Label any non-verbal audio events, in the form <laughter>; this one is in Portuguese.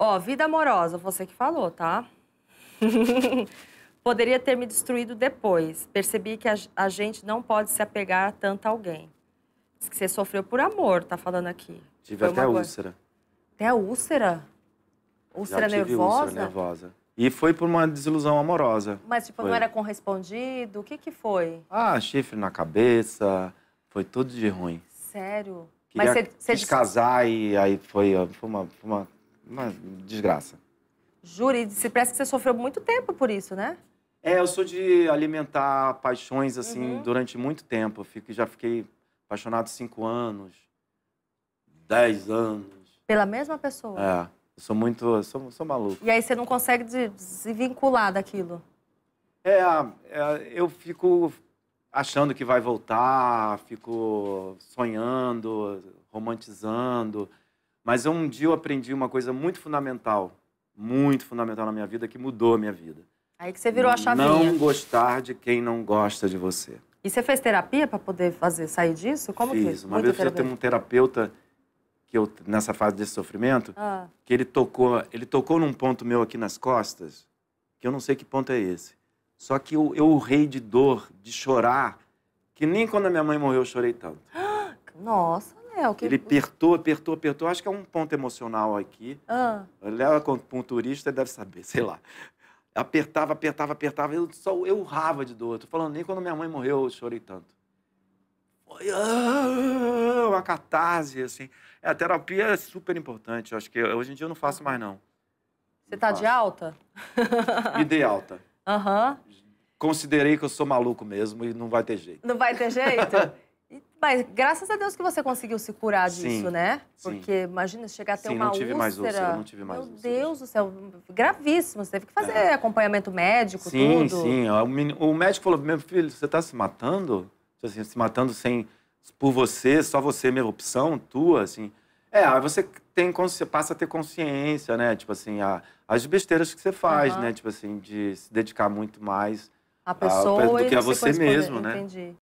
Ó, vida amorosa, você que falou, tá? <laughs> Poderia ter me destruído depois. Percebi que a, a gente não pode se apegar a tanto a alguém. Diz que você sofreu por amor, tá falando aqui. Tive Foi até úlcera. Até úlcera? Úlcera Já tive nervosa? Úlcera nervosa. E foi por uma desilusão amorosa. Mas, tipo, foi. não era correspondido? O que que foi? Ah, chifre na cabeça, foi tudo de ruim. Sério? Queria, Mas você... Quis você... casar e aí foi, foi, uma, foi uma uma desgraça. Júri, se parece que você sofreu muito tempo por isso, né? É, eu sou de alimentar paixões, assim, uhum. durante muito tempo. Eu fico, já fiquei apaixonado cinco anos, dez anos. Pela mesma pessoa? É. Eu sou muito... Sou, sou maluco. E aí você não consegue se vincular daquilo? É, é, eu fico achando que vai voltar, fico sonhando, romantizando. Mas um dia eu aprendi uma coisa muito fundamental, muito fundamental na minha vida, que mudou a minha vida. Aí que você virou a chavinha. Não gostar de quem não gosta de você. E você fez terapia para poder fazer sair disso? Como Fiz. que? Fiz. Uma muito vez eu tenho um terapeuta que eu nessa fase desse sofrimento, ah. que ele tocou, ele tocou num ponto meu aqui nas costas, que eu não sei que ponto é esse. Só que eu, eu rei de dor, de chorar, que nem quando a minha mãe morreu eu chorei tanto. <gasps> Nossa, é, o que... Ele apertou, apertou, apertou. Acho que é um ponto emocional aqui. Ah. Léo, como punturista, deve saber, sei lá. Apertava, apertava, apertava. Eu, só, eu rava de dor. Tô falando, nem quando minha mãe morreu eu chorei tanto. Foi ah, uma catarse, assim. É, a terapia é super importante. acho que hoje em dia eu não faço mais, não. Você não tá faço. de alta? Me dei alta. Aham. Uhum. Considerei que eu sou maluco mesmo e não vai ter jeito. Não vai ter jeito? <laughs> Mas graças a Deus que você conseguiu se curar sim, disso, né? Porque sim. imagina chegar a ter sim, uma não tive úlcera. Mais úlcera. Não tive mais Meu úlcera. Meu Deus do céu, gravíssimo. Você teve que fazer é. acompanhamento médico, sim, tudo. Sim, sim. É, o médico falou: meu filho, você está se matando? Assim, se matando sem por você, só você, é minha opção, tua, assim. É, aí você tem passa a ter consciência, né? Tipo assim, a, as besteiras que você faz, uhum. né? Tipo assim, de se dedicar muito mais a pessoa a, do que a você mesmo, né? Entendi.